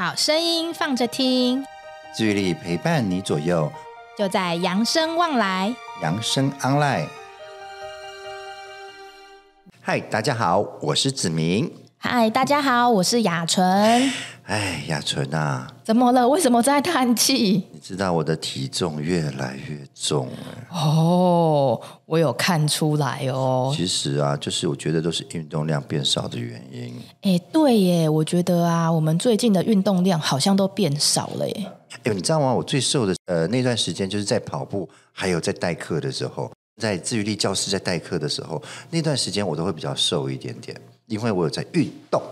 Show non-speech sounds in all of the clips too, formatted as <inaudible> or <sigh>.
好，声音放着听。距离陪伴你左右，就在扬声望来，扬声 online。嗨，大家好，我是子明。嗨，大家好，我是雅纯。哎，雅纯啊，怎么了？为什么在叹气？你知道我的体重越来越重哦，我有看出来哦。其实啊，就是我觉得都是运动量变少的原因。哎，对耶，我觉得啊，我们最近的运动量好像都变少了耶。哎，你知道吗？我最瘦的呃那段时间就是在跑步，还有在代课的时候，在自愈力教室在代课的时候，那段时间我都会比较瘦一点点，因为我有在运动。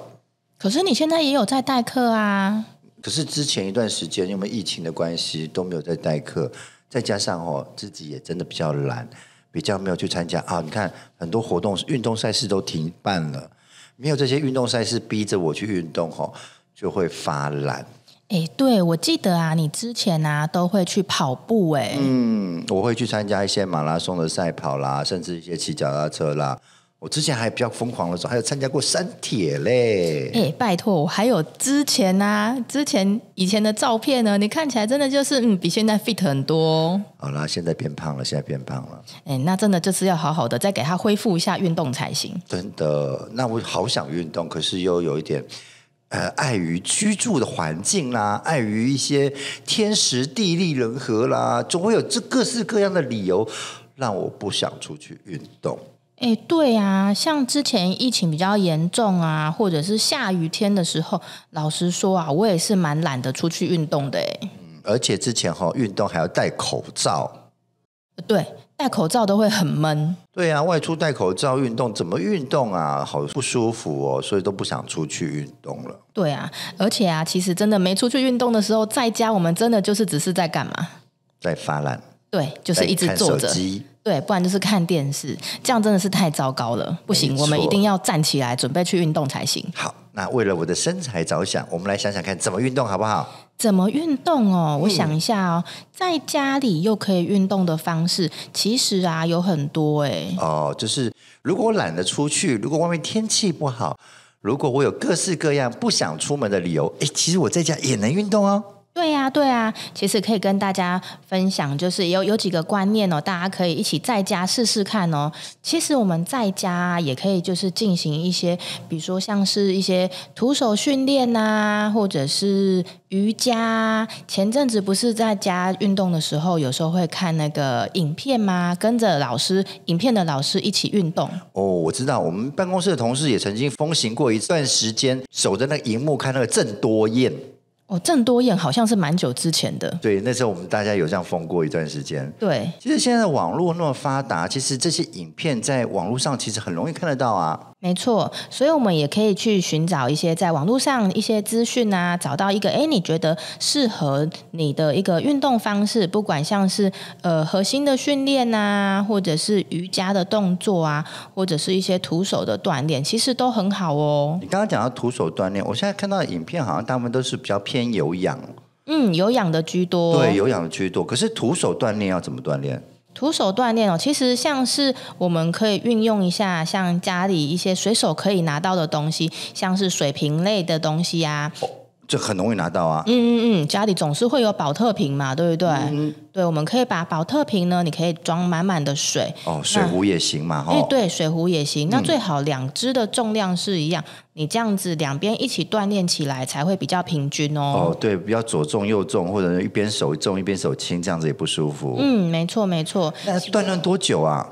可是你现在也有在代课啊？可是之前一段时间因为疫情的关系都没有在代课，再加上哦，自己也真的比较懒，比较没有去参加啊。你看很多活动、运动赛事都停办了，没有这些运动赛事逼着我去运动哦，就会发懒。哎，对我记得啊，你之前啊都会去跑步哎。嗯，我会去参加一些马拉松的赛跑啦，甚至一些骑脚踏车啦。我之前还比较疯狂的时候，还有参加过山铁嘞。哎，拜托我还有之前啊，之前以前的照片呢，你看起来真的就是嗯，比现在 fit 很多。好啦，现在变胖了，现在变胖了。哎，那真的就是要好好的再给他恢复一下运动才行。真的，那我好想运动，可是又有一点呃，碍于居住的环境啦，碍于一些天时地利人和啦，总会有这各式各样的理由让我不想出去运动。哎，对啊，像之前疫情比较严重啊，或者是下雨天的时候，老实说啊，我也是蛮懒得出去运动的。哎，而且之前哈运动还要戴口罩，对，戴口罩都会很闷。对啊，外出戴口罩运动怎么运动啊？好不舒服哦，所以都不想出去运动了。对啊，而且啊，其实真的没出去运动的时候，在家我们真的就是只是在干嘛？在发懒。对，就是一直坐着，对，不然就是看电视，这样真的是太糟糕了。不行，我们一定要站起来，准备去运动才行。好，那为了我的身材着想，我们来想想看怎么运动好不好？怎么运动哦？我想一下哦，在家里又可以运动的方式，其实啊有很多哎。哦，就是如果我懒得出去，如果外面天气不好，如果我有各式各样不想出门的理由，哎，其实我在家也能运动哦。对呀，对呀，其实可以跟大家分享，就是有有几个观念哦，大家可以一起在家试试看哦。其实我们在家也可以，就是进行一些，比如说像是一些徒手训练呐，或者是瑜伽。前阵子不是在家运动的时候，有时候会看那个影片吗？跟着老师影片的老师一起运动。哦，我知道，我们办公室的同事也曾经风行过一段时间，守着那个荧幕看那个郑多燕。哦，郑多燕好像是蛮久之前的。对，那时候我们大家有这样疯过一段时间。对，其实现在网络那么发达，其实这些影片在网络上其实很容易看得到啊。没错，所以我们也可以去寻找一些在网络上一些资讯啊，找到一个哎，你觉得适合你的一个运动方式，不管像是呃核心的训练啊，或者是瑜伽的动作啊，或者是一些徒手的锻炼，其实都很好哦。你刚刚讲到徒手锻炼，我现在看到的影片好像大部分都是比较偏有氧，嗯，有氧的居多，对，有氧的居多。可是徒手锻炼要怎么锻炼？徒手锻炼哦，其实像是我们可以运用一下，像家里一些随手可以拿到的东西，像是水瓶类的东西呀。这很容易拿到啊！嗯嗯嗯，家里总是会有保特瓶嘛，对不对？对，我们可以把保特瓶呢，你可以装满满的水哦，水壶也行嘛。哎，对，水壶也行。那最好两只的重量是一样，你这样子两边一起锻炼起来才会比较平均哦。哦，对，比要左重右重，或者一边手重一边手轻，这样子也不舒服。嗯，没错没错。那锻炼多久啊？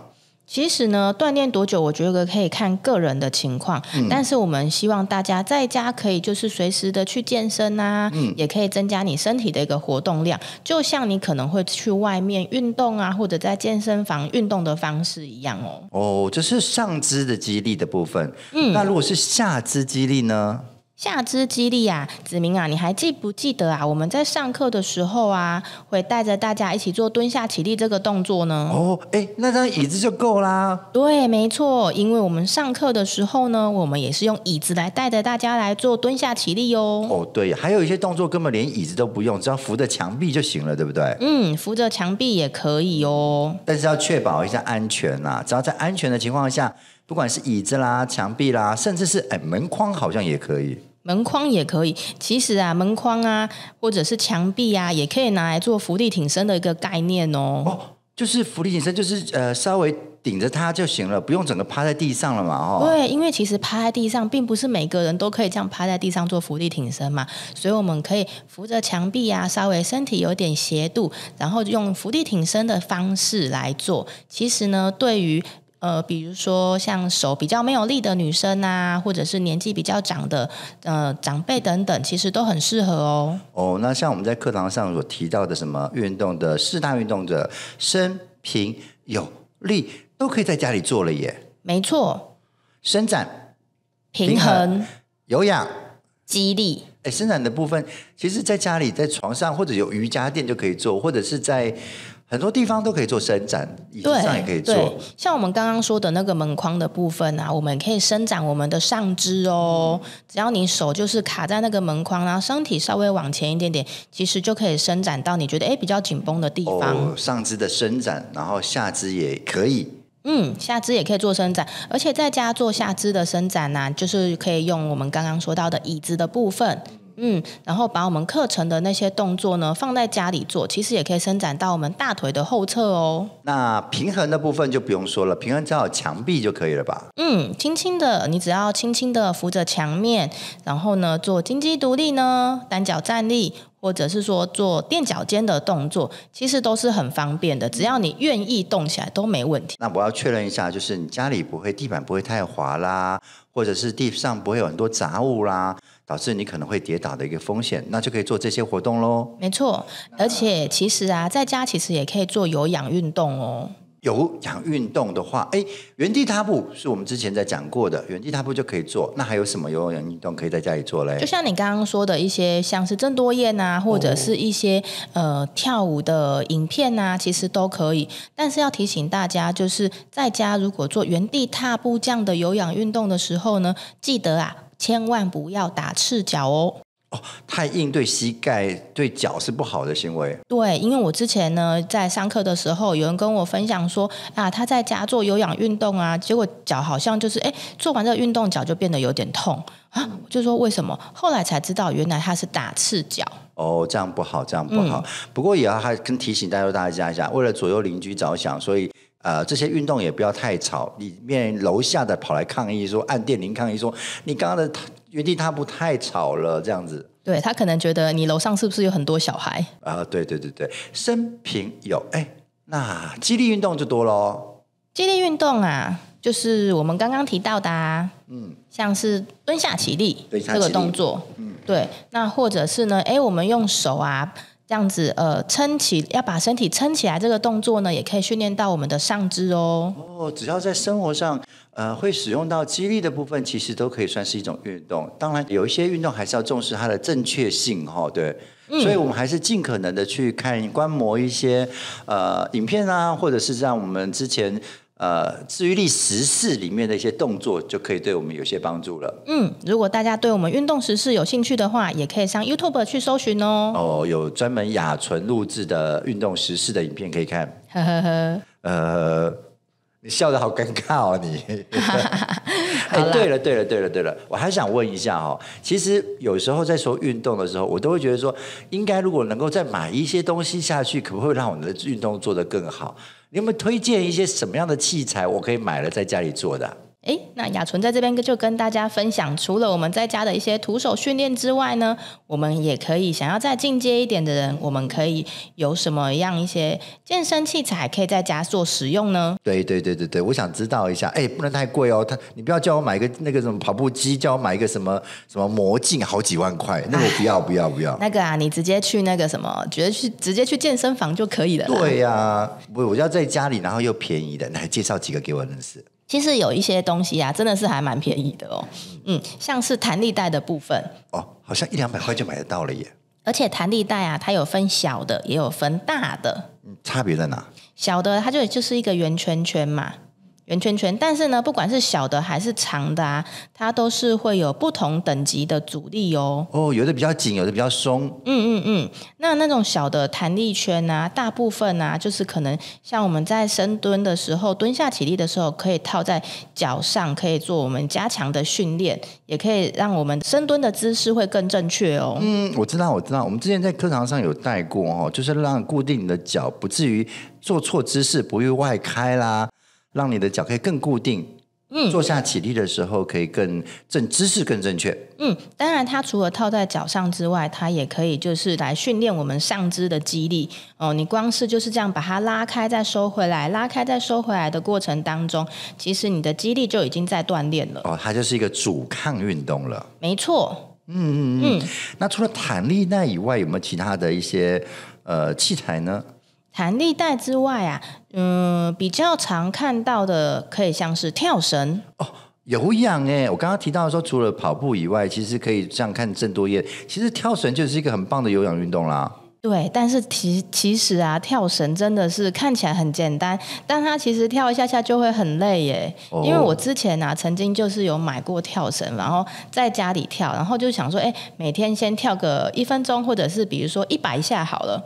其实呢，锻炼多久，我觉得可以看个人的情况。但是我们希望大家在家可以就是随时的去健身啊，也可以增加你身体的一个活动量。就像你可能会去外面运动啊，或者在健身房运动的方式一样哦。哦，这是上肢的肌力的部分。嗯，那如果是下肢肌力呢？下肢肌力啊，子明啊，你还记不记得啊？我们在上课的时候啊，会带着大家一起做蹲下起立这个动作呢。哦，哎，那张椅子就够啦。对，没错，因为我们上课的时候呢，我们也是用椅子来带着大家来做蹲下起立哟。哦，对，还有一些动作根本连椅子都不用，只要扶着墙壁就行了，对不对？嗯，扶着墙壁也可以哦，但是要确保一下安全啊，只要在安全的情况下。不管是椅子啦、墙壁啦，甚至是哎门框好像也可以。门框也可以，其实啊，门框啊，或者是墙壁啊，也可以拿来做扶地挺身的一个概念哦。哦，就是扶地挺身，就是呃稍微顶着它就行了，不用整个趴在地上了嘛，哦。对，因为其实趴在地上，并不是每个人都可以这样趴在地上做扶地挺身嘛，所以我们可以扶着墙壁啊，稍微身体有点斜度，然后用扶地挺身的方式来做。其实呢，对于呃，比如说像手比较没有力的女生啊，或者是年纪比较长的，呃，长辈等等，其实都很适合哦。哦，那像我们在课堂上所提到的什么运动的四大运动的身平、有力，都可以在家里做了耶。没错，伸展、平衡、有氧、肌力。哎，伸展的部分，其实，在家里在床上或者有瑜伽垫就可以做，或者是在。很多地方都可以做伸展，椅子上也可以做。像我们刚刚说的那个门框的部分啊，我们可以伸展我们的上肢哦。只要你手就是卡在那个门框然后身体稍微往前一点点，其实就可以伸展到你觉得哎比较紧绷的地方。上肢的伸展，然后下肢也可以。嗯，下肢也可以做伸展，而且在家做下肢的伸展呢，就是可以用我们刚刚说到的椅子的部分。嗯，然后把我们课程的那些动作呢放在家里做，其实也可以伸展到我们大腿的后侧哦。那平衡的部分就不用说了，平衡只要墙壁就可以了吧？嗯，轻轻的，你只要轻轻的扶着墙面，然后呢做金鸡独立呢，单脚站立，或者是说做垫脚尖的动作，其实都是很方便的，只要你愿意动起来都没问题。那我要确认一下，就是你家里不会地板不会太滑啦，或者是地上不会有很多杂物啦。导致你可能会跌倒的一个风险，那就可以做这些活动喽。没错，而且其实啊，在家其实也可以做有氧运动哦。有氧运动的话，哎，原地踏步是我们之前在讲过的，原地踏步就可以做。那还有什么有氧运动可以在家里做嘞？就像你刚刚说的一些，像是郑多燕啊，或者是一些呃跳舞的影片啊，其实都可以。但是要提醒大家，就是在家如果做原地踏步这样的有氧运动的时候呢，记得啊。千万不要打赤脚哦！哦，太硬对膝盖、对脚是不好的行为。对，因为我之前呢，在上课的时候，有人跟我分享说，啊，他在家做有氧运动啊，结果脚好像就是，哎，做完这个运动脚就变得有点痛啊。就说为什么？后来才知道，原来他是打赤脚。哦，这样不好，这样不好。不过也要还跟提醒大家，大家一下，为了左右邻居着想，所以。呃，这些运动也不要太吵。里面楼下的跑来抗议说，按电铃抗议说，你刚刚的原地踏步太吵了，这样子。对他可能觉得你楼上是不是有很多小孩？啊，对对对对，生平有哎，那激励运动就多喽。激励运动啊，就是我们刚刚提到的，嗯，像是蹲下起立这个动作，嗯，对，那或者是呢，哎，我们用手啊。这样子，呃，撑起要把身体撑起来这个动作呢，也可以训练到我们的上肢哦。哦，只要在生活上，呃，会使用到肌力的部分，其实都可以算是一种运动。当然，有一些运动还是要重视它的正确性哈。对，所以我们还是尽可能的去看观摩一些，呃，影片啊，或者是让我们之前。呃，治愈力时事里面的一些动作，就可以对我们有些帮助了。嗯，如果大家对我们运动时事有兴趣的话，也可以上 YouTube 去搜寻哦。哦，有专门雅纯录制的运动时事的影片可以看。呵呵呵，呃。你笑得好尴尬哦，你。<laughs> 哎，对了，对了，对了，对了，我还想问一下哦，其实有时候在说运动的时候，我都会觉得说，应该如果能够再买一些东西下去，可不会让我们的运动做得更好。你有没有推荐一些什么样的器材，我可以买了在家里做的？哎，那雅纯在这边就跟大家分享，除了我们在家的一些徒手训练之外呢，我们也可以想要再进阶一点的人，我们可以有什么样一些健身器材可以在家做使用呢？对对对对对，我想知道一下，哎，不能太贵哦，他你不要叫我买个那个什么跑步机，叫我买一个什么什么魔镜，好几万块，那我不要不要不要。<laughs> 那个啊，你直接去那个什么，直接去直接去健身房就可以了。对呀，我我要在家里，然后又便宜的，来介绍几个给我认识。其实有一些东西啊，真的是还蛮便宜的哦。嗯，像是弹力带的部分，哦，好像一两百块就买得到了耶。而且弹力带啊，它有分小的，也有分大的。嗯，差别在哪？小的它就就是一个圆圈圈嘛。圆圈圈，但是呢，不管是小的还是长的啊，它都是会有不同等级的阻力哦。哦，有的比较紧，有的比较松。嗯嗯嗯。那那种小的弹力圈啊，大部分啊，就是可能像我们在深蹲的时候，蹲下起立的时候，可以套在脚上，可以做我们加强的训练，也可以让我们深蹲的姿势会更正确哦。嗯，我知道，我知道，我们之前在课堂上有带过哦，就是让固定你的脚，不至于做错姿势，不会外开啦。让你的脚可以更固定，嗯，坐下起立的时候可以更正姿势更正确。嗯，当然，它除了套在脚上之外，它也可以就是来训练我们上肢的肌力。哦，你光是就是这样把它拉开，再收回来，拉开再收回来的过程当中，其实你的肌力就已经在锻炼了。哦，它就是一个阻抗运动了。没错。嗯嗯嗯。那除了弹力带以外，有没有其他的一些呃器材呢？弹力带之外啊，嗯，比较常看到的可以像是跳绳哦，有氧哎！我刚刚提到说，除了跑步以外，其实可以这样看郑多燕，其实跳绳就是一个很棒的有氧运动啦。对，但是其其实啊，跳绳真的是看起来很简单，但它其实跳一下下就会很累耶。因为我之前啊，曾经就是有买过跳绳，然后在家里跳，然后就想说，哎，每天先跳个一分钟，或者是比如说一百下好了。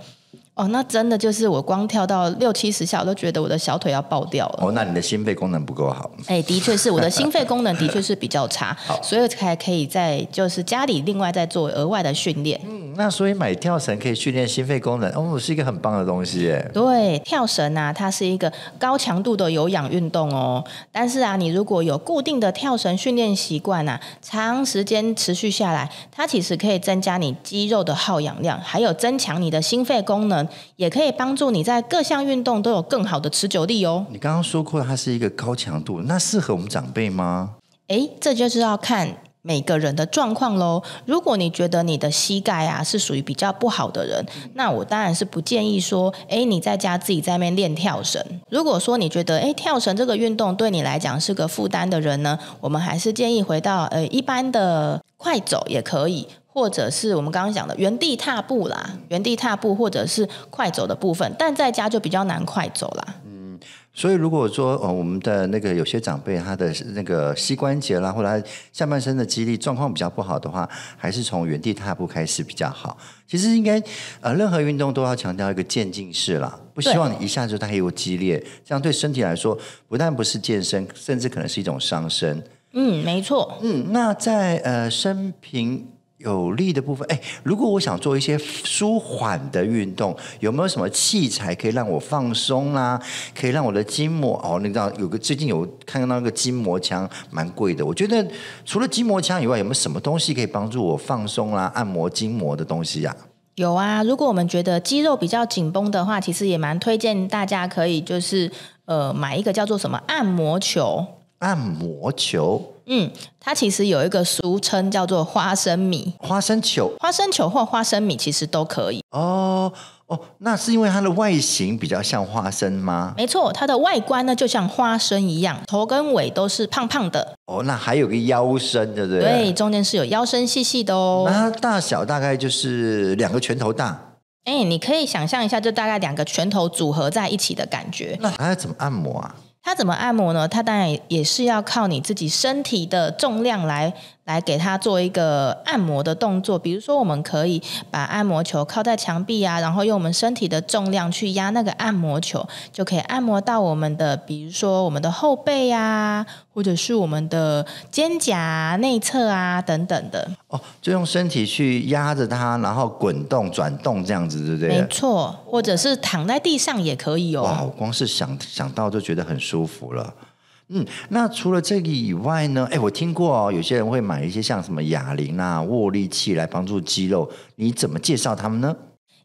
哦，那真的就是我光跳到六七十下，我都觉得我的小腿要爆掉了。哦，那你的心肺功能不够好。哎，的确是我的心肺 <laughs> 功能的确是比较差，所以才可以在就是家里另外再做额外的训练。嗯，那所以买跳绳可以训练心肺功能，哦，是一个很棒的东西。对，跳绳啊，它是一个高强度的有氧运动哦。但是啊，你如果有固定的跳绳训练习惯啊，长时间持续下来，它其实可以增加你肌肉的耗氧量，还有增强你的心肺功能。也可以帮助你在各项运动都有更好的持久力哦。你刚刚说过它是一个高强度，那适合我们长辈吗？哎，这就是要看每个人的状况喽。如果你觉得你的膝盖啊是属于比较不好的人，那我当然是不建议说，哎，你在家自己在面练跳绳。如果说你觉得，哎，跳绳这个运动对你来讲是个负担的人呢，我们还是建议回到呃一般的快走也可以。或者是我们刚刚讲的原地踏步啦，原地踏步，或者是快走的部分，但在家就比较难快走啦。嗯，所以如果说呃，我们的那个有些长辈他的那个膝关节啦，或者下半身的肌力状况比较不好的话，还是从原地踏步开始比较好。其实应该呃，任何运动都要强调一个渐进式啦，不希望你一下就太又激烈，这样对身体来说不但不是健身，甚至可能是一种伤身。嗯，没错。嗯，那在呃生平。有力的部分，哎，如果我想做一些舒缓的运动，有没有什么器材可以让我放松啦？可以让我的筋膜哦，你知道有个最近有看到那个筋膜枪蛮贵的，我觉得除了筋膜枪以外，有没有什么东西可以帮助我放松啦、按摩筋膜的东西呀？有啊，如果我们觉得肌肉比较紧绷的话，其实也蛮推荐大家可以就是呃买一个叫做什么按摩球。按摩球，嗯，它其实有一个俗称叫做花生米、花生球、花生球或花生米，其实都可以。哦哦，那是因为它的外形比较像花生吗？没错，它的外观呢就像花生一样，头跟尾都是胖胖的。哦，那还有个腰身，对不对？对，中间是有腰身细细的哦。那大小大概就是两个拳头大。哎，你可以想象一下，就大概两个拳头组合在一起的感觉。那还要怎么按摩啊？它怎么按摩呢？它当然也也是要靠你自己身体的重量来。来给它做一个按摩的动作，比如说，我们可以把按摩球靠在墙壁啊，然后用我们身体的重量去压那个按摩球，就可以按摩到我们的，比如说我们的后背啊，或者是我们的肩胛内侧啊等等的。哦，就用身体去压着它，然后滚动、转动这样子，对不对？没错，或者是躺在地上也可以哦。哇，光是想想到就觉得很舒服了。嗯，那除了这个以外呢？哎，我听过哦，有些人会买一些像什么哑铃啊、握力器来帮助肌肉。你怎么介绍他们呢？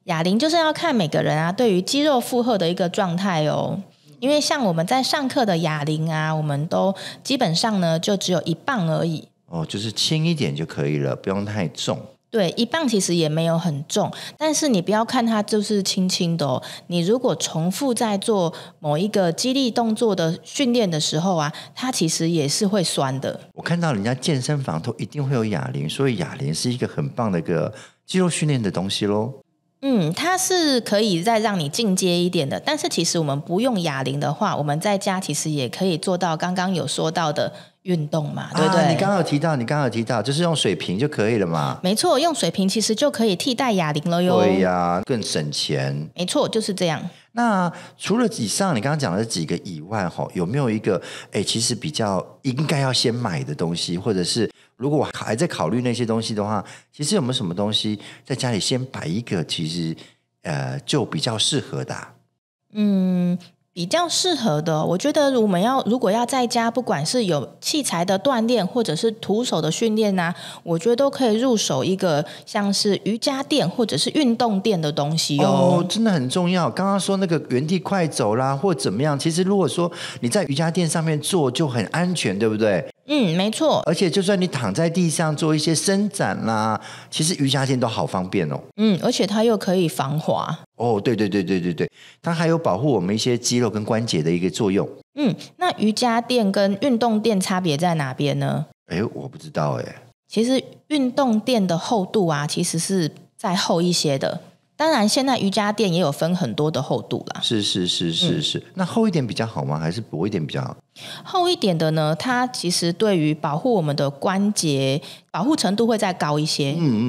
哑铃就是要看每个人啊，对于肌肉负荷的一个状态哦。因为像我们在上课的哑铃啊，我们都基本上呢就只有一磅而已。哦，就是轻一点就可以了，不用太重。对，一磅其实也没有很重，但是你不要看它就是轻轻的哦。你如果重复在做某一个肌力动作的训练的时候啊，它其实也是会酸的。我看到人家健身房都一定会有哑铃，所以哑铃是一个很棒的一个肌肉训练的东西喽。嗯，它是可以再让你进阶一点的，但是其实我们不用哑铃的话，我们在家其实也可以做到刚刚有说到的。运动嘛，对对。你刚刚有提到，你刚刚有提到，就是用水瓶就可以了嘛。没错，用水瓶其实就可以替代哑铃了哟。对呀，更省钱。没错，就是这样。那除了以上你刚刚讲的几个以外，哈，有没有一个哎，其实比较应该要先买的东西，或者是如果我还在考虑那些东西的话，其实有没有什么东西在家里先摆一个，其实呃，就比较适合的？嗯。比较适合的，我觉得我们要如果要在家，不管是有器材的锻炼，或者是徒手的训练呐，我觉得都可以入手一个像是瑜伽垫或者是运动垫的东西哦，真的很重要。刚刚说那个原地快走啦，或怎么样，其实如果说你在瑜伽垫上面做就很安全，对不对？嗯，没错。而且就算你躺在地上做一些伸展啦，其实瑜伽垫都好方便哦。嗯，而且它又可以防滑。哦，对对对对对对，它还有保护我们一些肌肉跟关节的一个作用。嗯，那瑜伽垫跟运动垫差别在哪边呢？哎，我不知道哎。其实运动垫的厚度啊，其实是再厚一些的。当然，现在瑜伽垫也有分很多的厚度啦。是是是是是，那厚一点比较好吗？还是薄一点比较好？厚一点的呢，它其实对于保护我们的关节。保护程度会再高一些，嗯嗯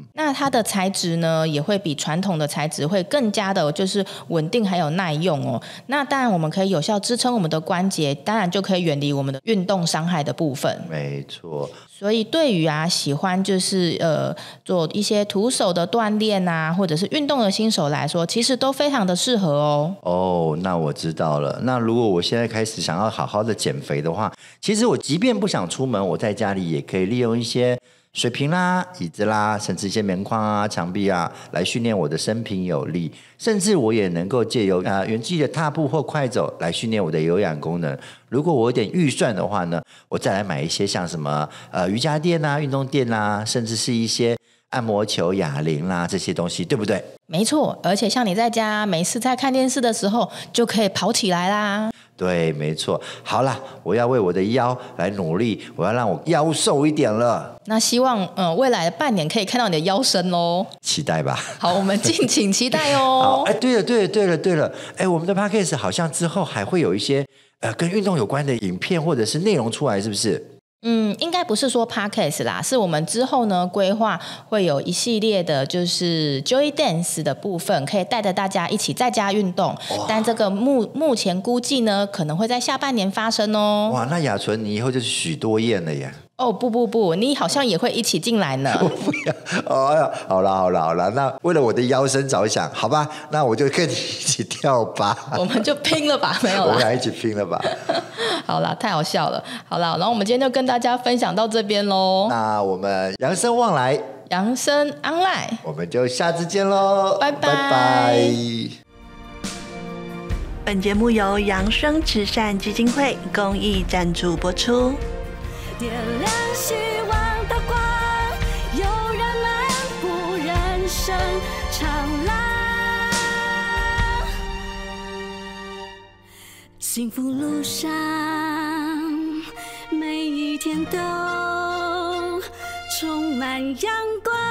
嗯，那它的材质呢，也会比传统的材质会更加的，就是稳定还有耐用哦。那当然，我们可以有效支撑我们的关节，当然就可以远离我们的运动伤害的部分。没错。所以对于啊喜欢就是呃做一些徒手的锻炼啊，或者是运动的新手来说，其实都非常的适合哦。哦，那我知道了。那如果我现在开始想要好好的减肥的话，其实我即便不想出门，我在家里也可以利用一些。些水平啦、椅子啦，甚至一些门框啊、墙壁啊，来训练我的身平有力。甚至我也能够借由呃原地的踏步或快走来训练我的有氧功能。如果我有点预算的话呢，我再来买一些像什么呃瑜伽垫啦、运动垫啦，甚至是一些按摩球、哑铃啦这些东西，对不对？没错，而且像你在家没事在看电视的时候，就可以跑起来啦。对，没错。好了，我要为我的腰来努力，我要让我腰瘦一点了。那希望呃，未来的半年可以看到你的腰身喽。期待吧。好，我们敬请期待哦。<laughs> 哎，对了，对了，对了，对了，哎，我们的 p a c k a g e 好像之后还会有一些呃，跟运动有关的影片或者是内容出来，是不是？嗯，应该不是说 Parkes 啦，是我们之后呢规划会有一系列的，就是 Joy Dance 的部分，可以带着大家一起在家运动。但这个目目前估计呢，可能会在下半年发生哦。哇，那雅纯，你以后就是许多燕了耶。哦不不不，你好像也会一起进来呢。我 <laughs> 不要哦，<laughs> 好了好了好了，那为了我的腰身着想，好吧，那我就跟你一起跳吧。<laughs> 我们就拼了吧，没有，我们俩一起拼了吧。好了，太好笑了。好了，然后我们今天就跟大家分享到这边喽。那我们杨生旺来，杨生安赖，我们就下次见喽，拜拜。拜本节目由杨生慈善基金会公益赞助播出。点亮希望的光，有人漫步人生长廊，幸福路上每一天都充满阳光。